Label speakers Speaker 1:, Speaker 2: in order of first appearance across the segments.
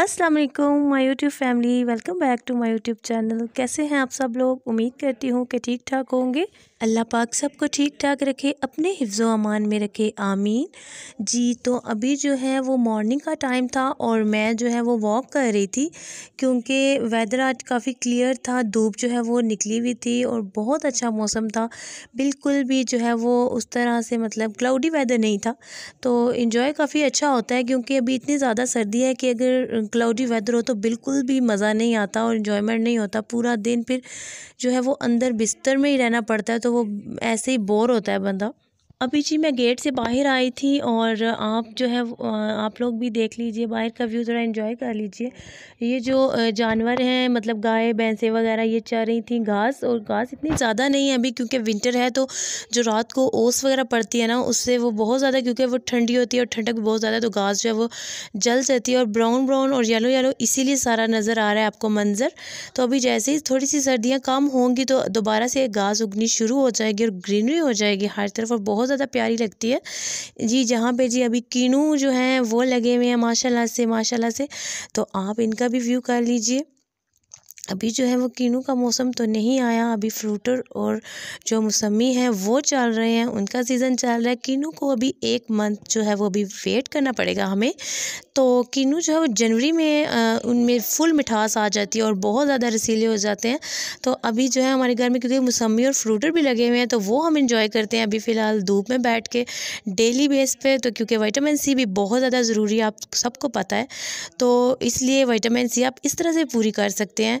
Speaker 1: अस्सलाम वालेकुम my YouTube family welcome back to my YouTube channel कैसे हैं आप सब लोग उम्मीद करती हूँ कि ठीक ठाक होंगे अल्लाह पाक सबको ठीक ठाक रखे अपने हिफ्ज़ो अमान में रखे आमीन जी तो अभी जो है वो मॉर्निंग का टाइम था और मैं जो है वो वॉक कर रही थी क्योंकि वेदर आज काफ़ी क्लियर था धूप जो है वो निकली हुई थी और बहुत अच्छा मौसम था बिल्कुल भी जो है वो उस तरह से मतलब क्लाउडी वेदर नहीं था तो इन्जॉय काफ़ी अच्छा होता है क्योंकि अभी इतनी ज़्यादा सर्दी है कि अगर क्लाउडी वेदर हो तो बिल्कुल भी मज़ा नहीं आता और इन्जॉयमेंट नहीं होता पूरा दिन फिर जो है वो अंदर बिस्तर में ही रहना पड़ता है तो तो वो ऐसे ही बोर होता है बंदा अभी जी मैं गेट से बाहर आई थी और आप जो है आप लोग भी देख लीजिए बाहर का व्यू थोड़ा एंजॉय कर लीजिए ये जो जानवर हैं मतलब गाय भैंसें वगैरह ये चर रही थी घास और घास इतनी ज़्यादा नहीं है अभी क्योंकि विंटर है तो जो रात को ओस वगैरह पड़ती है ना उससे वो बहुत ज़्यादा क्योंकि वो ठंडी होती है और ठंडक बहुत ज़्यादा है तो घास जो है वो जल जाती है और ब्राउन ब्राउन और येलो येलो इसीलिए सारा नज़र आ रहा है आपको मंज़र तो अभी जैसे ही थोड़ी सी सर्दियाँ कम होंगी तो दोबारा से घास उगनी शुरू हो जाएगी और ग्रीनरी हो जाएगी हर तरफ और बहुत ज़्यादा प्यारी लगती है जी जहाँ पे जी अभी किनू जो हैं वो लगे हुए हैं माशाल्लाह से माशाल्लाह से तो आप इनका भी व्यू कर लीजिए अभी जो है वो कीनू का मौसम तो नहीं आया अभी फ्रूटर और जो मौसमी हैं वो चल रहे हैं उनका सीज़न चल रहा है कीनू को अभी एक मंथ जो है वो अभी वेट करना पड़ेगा हमें तो कीनू जो है वो जनवरी में आ, उनमें फुल मिठास आ जाती है और बहुत ज़्यादा रसीले हो जाते हैं तो अभी जो है हमारे घर में क्योंकि मौसमी और फ्रूटर भी लगे हुए हैं तो वो हम इंजॉय करते हैं अभी फ़िलहाल धूप में बैठ के डेली बेस पर तो क्योंकि वाइटामिन सी भी बहुत ज़्यादा ज़रूरी है आप सबको पता है तो इसलिए वाइटामिन सी आप इस तरह से पूरी कर सकते हैं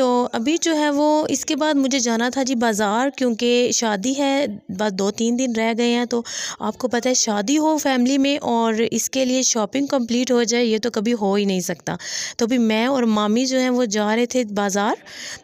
Speaker 1: तो अभी जो है वो इसके बाद मुझे जाना था जी बाज़ार क्योंकि शादी है बस दो तीन दिन रह गए हैं तो आपको पता है शादी हो फैमिली में और इसके लिए शॉपिंग कंप्लीट हो जाए ये तो कभी हो ही नहीं सकता तो अभी मैं और मामी जो हैं वो जा रहे थे बाज़ार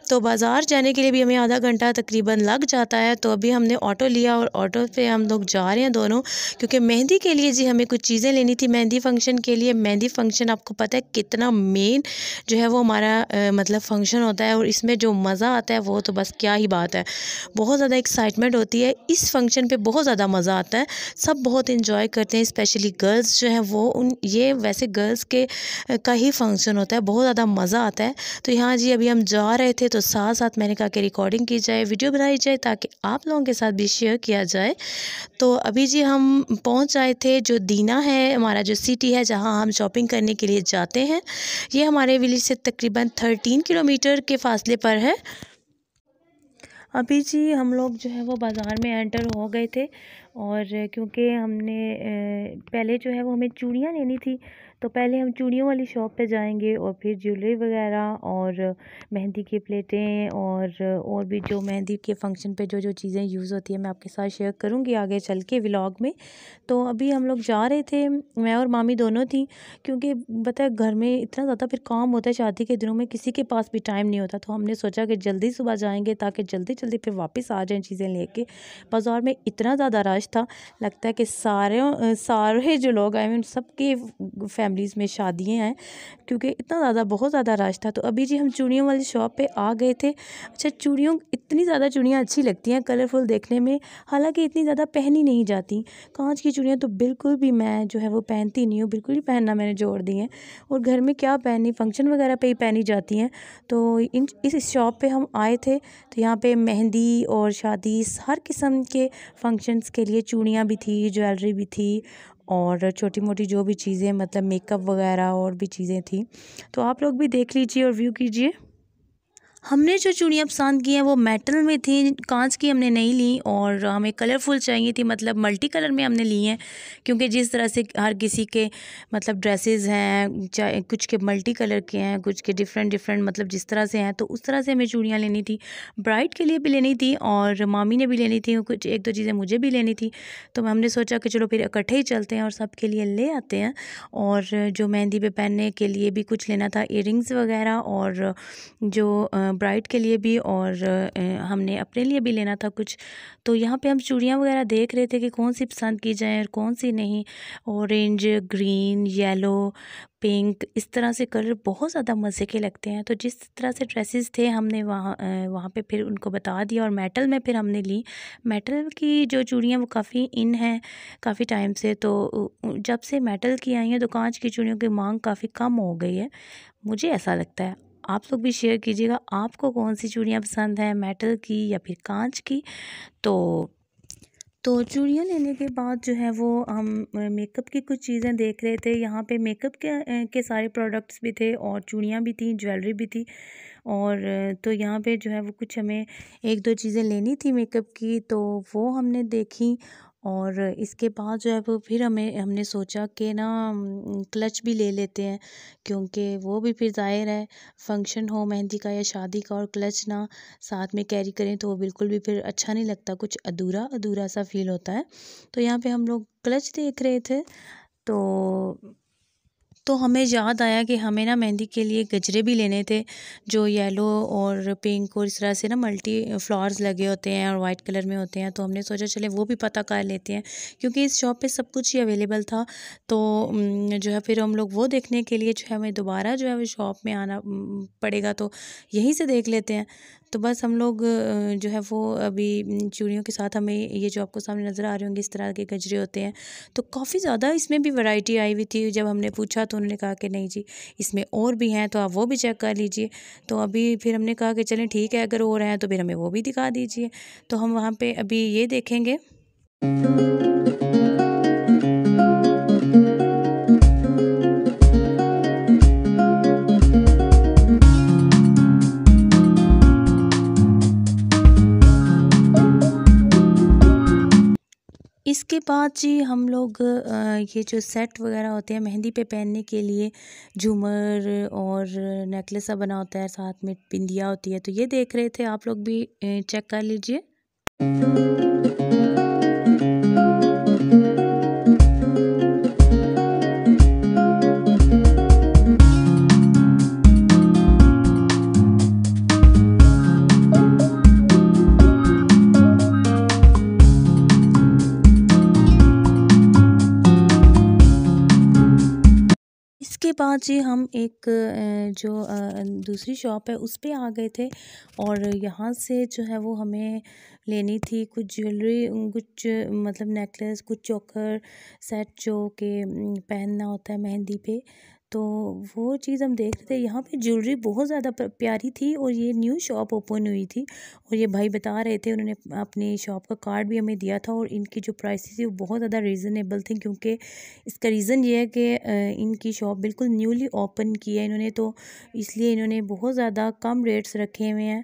Speaker 1: तो बाज़ार जाने के लिए भी हमें आधा घंटा तकरीबन लग जाता है तो अभी हमने ऑटो लिया और ऑटो पर हम लोग जा रहे हैं दोनों क्योंकि मेहंदी के लिए जी हमें कुछ चीज़ें लेनी थी मेहंदी फंक्शन के लिए मेहंदी फंक्शन आपको पता है कितना मेन जो है वो हमारा मतलब फंक्शन होता है है और इसमें जो मज़ा आता है वो तो बस क्या ही बात है बहुत ज़्यादा एक्साइटमेंट होती है इस फंक्शन पे बहुत ज़्यादा मज़ा आता है सब बहुत इन्जॉय करते हैं स्पेशली गर्ल्स जो हैं वो उन ये वैसे गर्ल्स के का ही फंक्शन होता है बहुत ज़्यादा मज़ा आता है तो यहाँ जी अभी हम जा रहे थे तो साथ साथ मैंने कहा कि रिकॉर्डिंग की जाए वीडियो बनाई जाए ताकि आप लोगों के साथ भी शेयर किया जाए तो अभी जी हम पहुँच आए थे जो दीना है हमारा जो सिटी है जहाँ हम शॉपिंग करने के लिए जाते हैं ये हमारे विलेज से तकरीबन थर्टीन किलोमीटर के फासले पर है अभी जी हम लोग जो है वो बाज़ार में एंटर हो गए थे और क्योंकि हमने पहले जो है वो हमें चूड़ियाँ लेनी थी तो पहले हम चूड़ियों वाली शॉप पे जाएंगे और फिर ज्वेलरी वगैरह और मेहंदी की प्लेटें और और भी जो मेहंदी के फंक्शन पे जो जो चीज़ें यूज़ होती है मैं आपके साथ शेयर करूँगी आगे चल के व्लाग में तो अभी हम लोग जा रहे थे मैं और मामी दोनों थी क्योंकि बताए घर में इतना ज़्यादा फिर काम होता है शादी के दिनों में किसी के पास भी टाइम नहीं होता तो हमने सोचा कि जल्दी सुबह जाएँगे ताकि जल्दी जल्दी फिर वापस आ जाएँ चीज़ें लेके बाज़ार में इतना ज़्यादा रश था लगता है कि सारे सारे जो लोग आए हैं उन सबके फैमिलीज़ में शादियाँ हैं क्योंकि इतना ज़्यादा बहुत ज़्यादा रश था तो अभी जी हम चूड़ियों वाली शॉप पे आ गए थे अच्छा चूड़ियों इतनी ज़्यादा चूड़ियाँ अच्छी लगती हैं कलरफुल देखने में हालांकि इतनी ज़्यादा पहनी नहीं जाती कांच की चूड़ियाँ तो बिल्कुल भी मैं जो है वो पहनती नहीं हूँ बिल्कुल ही पहनना मैंने जोड़ दी हैं और घर में क्या पहनी फंक्शन वगैरह पर ही पहनी जाती हैं तो इन इस शॉप पर हम आए थे तो यहाँ पर मेहंदी और शादी हर किस्म के फंक्शंस के लिए चूड़ियाँ भी थी ज्वेलरी भी थी और छोटी मोटी जो भी चीज़ें मतलब मेकअप वगैरह और भी चीज़ें थी तो आप लोग भी देख लीजिए और व्यू कीजिए हमने जो चूड़ियाँ पसंद की हैं वो मेटल में थी कांच की हमने नहीं ली और हमें कलरफुल चाहिए थी मतलब मल्टी कलर में हमने ली हैं क्योंकि जिस तरह से हर किसी के मतलब ड्रेसेस हैं चाहे कुछ के मल्टी कलर के हैं कुछ के डिफरेंट डिफरेंट मतलब जिस तरह से हैं तो उस तरह से हमें चूड़ियाँ लेनी थी ब्राइड के लिए भी लेनी थी और मामी ने भी लेनी थी कुछ एक दो चीज़ें मुझे भी लेनी थी तो हमने सोचा कि चलो फिर इकट्ठे ही चलते हैं और सब के लिए ले आते हैं और जो मेहंदी पे पहनने के लिए भी कुछ लेना था इयर वगैरह और जो ब्राइड के लिए भी और हमने अपने लिए भी लेना था कुछ तो यहाँ पे हम चूड़ियाँ वगैरह देख रहे थे कि कौन सी पसंद की जाए और कौन सी नहीं ऑरेंज ग्रीन येलो पिंक इस तरह से कलर बहुत ज़्यादा मज़े के लगते हैं तो जिस तरह से ड्रेसेस थे हमने वहाँ वहाँ पे फिर उनको बता दिया और मेटल में फिर हमने ली मेटल की जो चूड़ियाँ वो काफ़ी इन हैं काफ़ी टाइम से तो जब से मेटल की आई हैं तो कांच की चूड़ियों की मांग काफ़ी कम हो गई है मुझे ऐसा लगता है आप लोग भी शेयर कीजिएगा आपको कौन सी चूड़ियाँ पसंद हैं मेटल की या फिर कांच की तो तो चूड़ियाँ लेने के बाद जो है वो हम मेकअप की कुछ चीज़ें देख रहे थे यहाँ पे मेकअप के के सारे प्रोडक्ट्स भी थे और चूड़ियाँ भी थी ज्वेलरी भी थी और तो यहाँ पे जो है वो कुछ हमें एक दो चीज़ें लेनी थी मेकअप की तो वो हमने देखी और इसके बाद जो है वो फिर हमें हमने सोचा कि ना क्लच भी ले लेते हैं क्योंकि वो भी फिर ज़ाहिर है फंक्शन हो मेहंदी का या शादी का और क्लच ना साथ में कैरी करें तो वो बिल्कुल भी फिर अच्छा नहीं लगता कुछ अधूरा अधूरा सा फील होता है तो यहाँ पे हम लोग क्लच देख रहे थे तो तो हमें याद आया कि हमें ना मेहंदी के लिए गजरे भी लेने थे जो येलो और पिंक और इस तरह से ना मल्टी फ्लावर्स लगे होते हैं और वाइट कलर में होते हैं तो हमने सोचा चले वो भी पता कर लेते हैं क्योंकि इस शॉप पे सब कुछ ही अवेलेबल था तो जो है फिर हम लोग वो देखने के लिए जो है हमें दोबारा जो है शॉप में आना पड़ेगा तो यहीं से देख लेते हैं तो बस हम लोग जो है वो अभी चूड़ियों के साथ हमें ये जो आपको सामने नज़र आ रहे होंगे इस तरह के गजरे होते हैं तो काफ़ी ज़्यादा इसमें भी वैरायटी आई हुई थी जब हमने पूछा तो उन्होंने कहा कि नहीं जी इसमें और भी हैं तो आप वो भी चेक कर लीजिए तो अभी फिर हमने कहा कि चलें ठीक है अगर और हैं तो फिर हमें वो भी दिखा दीजिए तो हम वहाँ पर अभी ये देखेंगे उसके बाद जी हम लोग ये जो सेट वगैरह होते हैं मेहंदी पे पहनने के लिए झूमर और नेकलेस बना होता है साथ में बिंदिया होती है तो ये देख रहे थे आप लोग भी चेक कर लीजिए हाँ जी हम एक जो दूसरी शॉप है उस पर आ गए थे और यहाँ से जो है वो हमें लेनी थी कुछ ज्वेलरी कुछ मतलब नेकलेस कुछ चोकर सेट जो के पहनना होता है मेहंदी पे तो वो चीज़ हम देख रहे थे यहाँ पे ज्वेलरी बहुत ज़्यादा प्यारी थी और ये न्यू शॉप ओपन हुई थी और ये भाई बता रहे थे उन्होंने अपनी शॉप का कार्ड भी हमें दिया था और इनकी जो प्राइस थी वो बहुत ज़्यादा रीज़नेबल थी क्योंकि इसका रीज़न ये है कि इनकी शॉप बिल्कुल न्यूली ओपन की है इन्होंने तो इसलिए इन्होंने बहुत ज़्यादा कम रेट्स रखे हुए हैं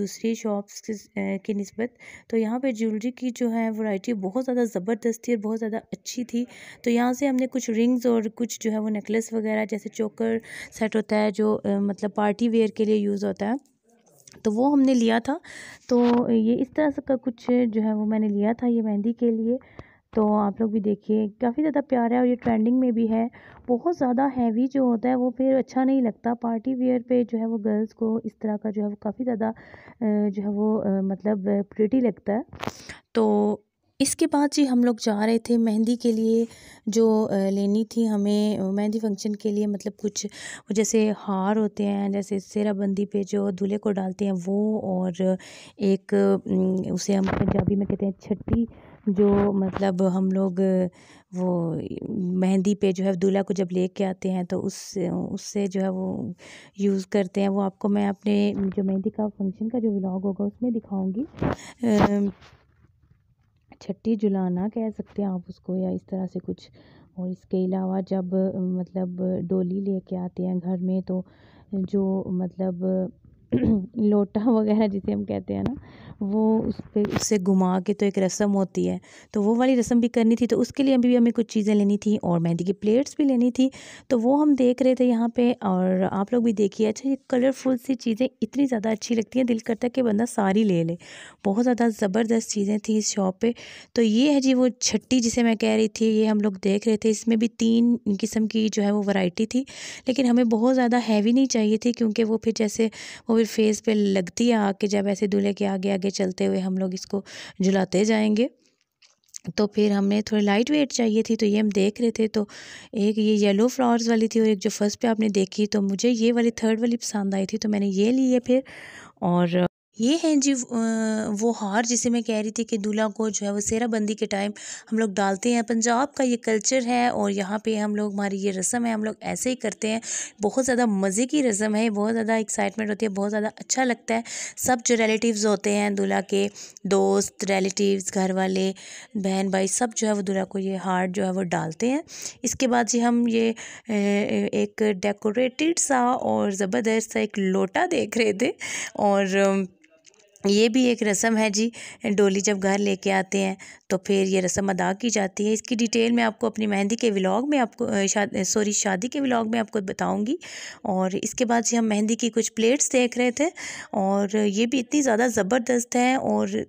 Speaker 1: दूसरी शॉप्स के नस्बत तो यहाँ पर ज्वेलरी की जो है वाइटी बहुत ज़्यादा ज़बरदस्त थी और बहुत ज़्यादा अच्छी थी तो यहाँ से हमने कुछ रिंग्स और कुछ कुछ जो है वो नेकलेस वगैरह जैसे चोकर सेट होता है जो मतलब पार्टी वेयर के लिए यूज़ होता है तो वो हमने लिया था तो ये इस तरह का कुछ जो है वो मैंने लिया था ये मेहंदी के लिए तो आप लोग भी देखिए काफ़ी ज़्यादा प्यारा है और ये ट्रेंडिंग में भी है बहुत ज़्यादा हैवी जो होता है वो फिर अच्छा नहीं लगता पार्टी वेयर पे जो है वो गर्ल्स को इस तरह का जो है वो काफ़ी ज़्यादा जो है वो मतलब प्रिटी लगता है तो इसके बाद जी हम लोग जा रहे थे मेहंदी के लिए जो लेनी थी हमें मेहंदी फंक्शन के लिए मतलब कुछ जैसे हार होते हैं जैसे सेराबंदी पे जो दूल्हे को डालते हैं वो और एक उसे हम पंजाबी में कहते हैं छट्टी जो मतलब हम लोग वो मेहंदी पे जो है दूल्हा को जब लेके आते हैं तो उस उससे जो है वो यूज़ करते हैं वो आपको मैं अपने जो मेहंदी का फंक्शन का जो व्लॉग होगा उसमें दिखाऊँगी छट्टी जुलाना कह सकते हैं आप उसको या इस तरह से कुछ और इसके अलावा जब मतलब डोली लेके आते हैं घर में तो जो मतलब लोटा वगैरह जिसे हम कहते हैं ना वो उस पर उससे घुमा के तो एक रस्म होती है तो वो वाली रस्म भी करनी थी तो उसके लिए अभी भी हमें कुछ चीज़ें लेनी थी और मेहंदी की प्लेट्स भी लेनी थी तो वो हम देख रहे थे यहाँ पे और आप लोग भी देखिए अच्छा ये कलरफुल सी चीज़ें इतनी ज़्यादा अच्छी लगती हैं दिल करता है कि बंदा सारी ले ले बहुत ज़्यादा ज़बरदस्त चीज़ें थी इस शॉप पर तो ये है जी वो छट्टी जिसे मैं कह रही थी ये हम लोग देख रहे थे इसमें भी तीन किस्म की जो है वो वराइटी थी लेकिन हमें बहुत ज़्यादा हैवी नहीं चाहिए थी क्योंकि वो फिर जैसे वो बिल्कुल फेस पे लगती है आग के जब ऐसे दूल्हे के आगे आगे चलते हुए हम लोग इसको झुलाते जाएंगे तो फिर हमने थोड़ी लाइट वेट चाहिए थी तो ये हम देख रहे थे तो एक ये येलो फ्लावर्स वाली थी और एक जो फर्स्ट पे आपने देखी तो मुझे ये वाली थर्ड वाली पसंद आई थी तो मैंने ये ली है फिर और ये हैं जी वो हार जिसे मैं कह रही थी कि दूल्हा को जो है वो सेराबंदी के टाइम हम लोग डालते हैं पंजाब का ये कल्चर है और यहाँ पे हम लोग हमारी ये रस्म है हम लोग ऐसे ही करते हैं बहुत ज़्यादा मज़े की रस्म है बहुत ज़्यादा एक्साइटमेंट होती है बहुत ज़्यादा अच्छा लगता है सब जो रिलेटिव्स होते हैं दूल्हा के दोस्त रिलेटिव्स घर वाले बहन भाई सब जो है वो दूल्हा को ये हार जो है वो डालते हैं इसके बाद जी हम ये एक डेकोरेटेड सा और ज़बरदस्त सा एक लोटा देख रहे थे और ये भी एक रस्म है जी डोली जब घर लेके आते हैं तो फिर ये रस्म अदा की जाती है इसकी डिटेल मैं आपको अपनी मेहंदी के व्लॉग में आपको शाद, सॉरी शादी के व्लॉग में आपको बताऊंगी और इसके बाद जी हम मेहंदी की कुछ प्लेट्स देख रहे थे और ये भी इतनी ज़्यादा ज़बरदस्त हैं और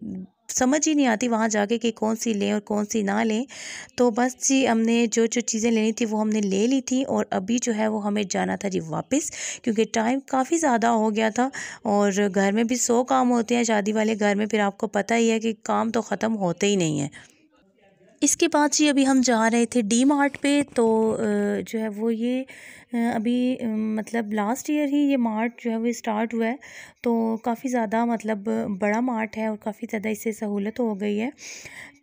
Speaker 1: समझ ही नहीं आती वहाँ जाके कि कौन सी लें और कौन सी ना लें तो बस जी हमने जो जो चीज़ें लेनी थी वो हमने ले ली थी और अभी जो है वो हमें जाना था जी वापस क्योंकि टाइम काफ़ी ज़्यादा हो गया था और घर में भी सौ काम होते हैं शादी वाले घर में फिर आपको पता ही है कि काम तो ख़त्म होते ही नहीं है इसके बाद जी अभी हम जा रहे थे डी मार्ट पे तो जो है वो ये अभी मतलब लास्ट ईयर ही ये मार्ट जो है वो स्टार्ट हुआ है तो काफ़ी ज़्यादा मतलब बड़ा मार्ट है और काफ़ी ज़्यादा इससे सहूलत हो गई है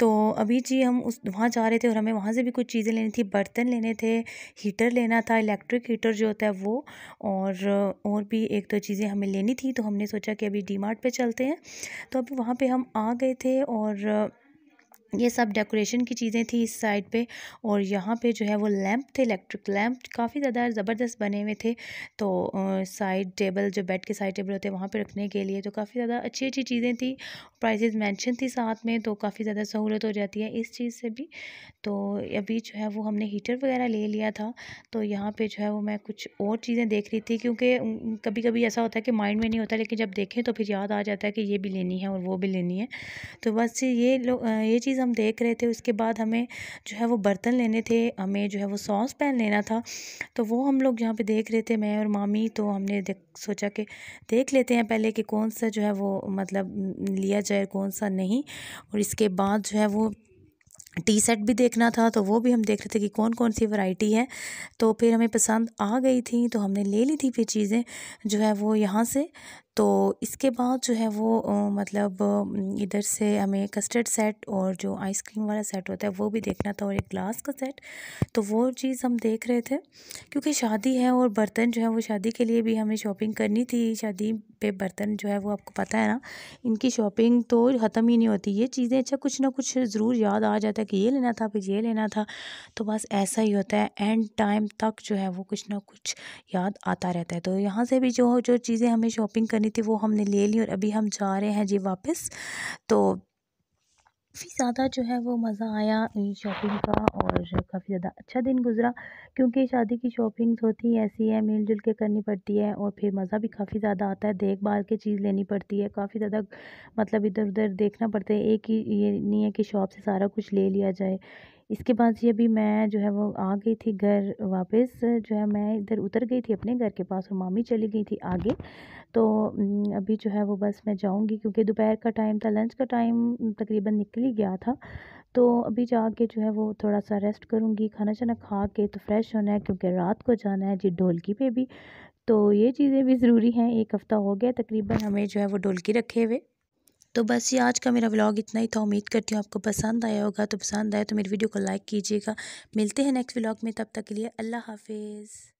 Speaker 1: तो अभी जी हम उस वहाँ जा रहे थे और हमें वहाँ से भी कुछ चीज़ें लेनी थी बर्तन लेने थे हीटर लेना था इलेक्ट्रिक हीटर जो होता है वो और और भी एक दो तो चीज़ें हमें लेनी थी तो हमने सोचा कि अभी डी मार्ट पर चलते हैं तो अभी वहाँ पर हम आ गए थे और ये सब डेकोरेशन की चीज़ें थी इस साइड पे और यहाँ पे जो है वो लैंप थे इलेक्ट्रिक लैंप काफ़ी ज़्यादा ज़बरदस्त बने हुए थे तो साइड टेबल जो बेड के साइड टेबल होते हैं वहाँ पे रखने के लिए तो काफ़ी ज़्यादा अच्छी अच्छी चीज़ें थी प्राइजेज मेंशन थी साथ में तो काफ़ी ज़्यादा सहूलत हो जाती है इस चीज़ से भी तो अभी जो है वो हमने हीटर वगैरह ले लिया था तो यहाँ पर जो है वो मैं कुछ और चीज़ें देख रही थी क्योंकि कभी कभी ऐसा होता है कि माइंड में नहीं होता लेकिन जब देखें तो फिर याद आ जाता है कि ये भी लेनी है और वो भी लेनी है तो बस ये लोग ये चीज़ हम देख रहे थे उसके बाद हमें जो है वो बर्तन लेने थे हमें जो है वो सॉस पैन लेना था तो वो हम लोग यहाँ पे देख रहे थे मैं और मामी तो हमने सोचा कि देख लेते हैं पहले कि कौन सा जो है वो मतलब लिया जाए कौन सा नहीं और इसके बाद जो है वो टी सेट भी देखना था तो वो भी हम देख रहे थे कि कौन कौन सी वैरायटी है तो फिर हमें पसंद आ गई थी तो हमने ले ली थी फिर चीज़ें जो है वो यहाँ से तो इसके बाद जो है वो मतलब इधर से हमें कस्टर्ड सेट और जो आइसक्रीम वाला सेट होता है वो भी देखना था और एक ग्लास का सेट तो वो चीज़ हम देख रहे थे क्योंकि शादी है और बर्तन जो है वो शादी के लिए भी हमें शॉपिंग करनी थी शादी पे बर्तन जो है वो आपको पता है ना इनकी शॉपिंग तो ख़त्म ही नहीं होती ये चीज़ें अच्छा कुछ ना कुछ ज़रूर याद आ जाता है कि ये लेना था फिर ये लेना था तो बस ऐसा ही होता है एंड टाइम तक जो है वो कुछ ना कुछ याद आता रहता है तो यहाँ से भी जो जो चीज़ें हमें शॉपिंग करनी करनी थी वो हमने ले ली और अभी हम जा रहे हैं जी वापस तो काफ़ी ज़्यादा जो है वो मज़ा आया शॉपिंग का और काफ़ी ज़्यादा अच्छा दिन गुजरा क्योंकि शादी की शॉपिंग्स होती है ऐसी है मिलजुल के करनी पड़ती है और फिर मज़ा भी काफ़ी ज़्यादा आता है देखभाल के चीज़ लेनी पड़ती है काफ़ी ज़्यादा मतलब इधर उधर देखना पड़ता है एक ही ये नहीं है कि शॉप से सारा कुछ ले लिया जाए इसके बाद ये अभी मैं जो है वो आ गई थी घर वापस जो है मैं इधर उतर गई थी अपने घर के पास और मामी चली गई थी आगे तो अभी जो है वो बस मैं जाऊँगी क्योंकि दोपहर का टाइम था लंच का टाइम तकरीबन निकल ही गया था तो अभी जाके जो है वो थोड़ा सा रेस्ट करूँगी खाना छाना खा के तो फ्रेश होना है क्योंकि रात को जाना है जी ढोलकी पर भी तो ये चीज़ें भी ज़रूरी हैं एक हफ़्ता हो गया तकरीबन हमें जो है वो ढोलकी रखे हुए तो बस ये आज का मेरा व्लॉग इतना ही था उम्मीद करती हूँ आपको पसंद आया होगा तो पसंद आया तो मेरी वीडियो को लाइक कीजिएगा मिलते हैं नेक्स्ट व्लॉग में तब तक के लिए अल्लाह हाफिज़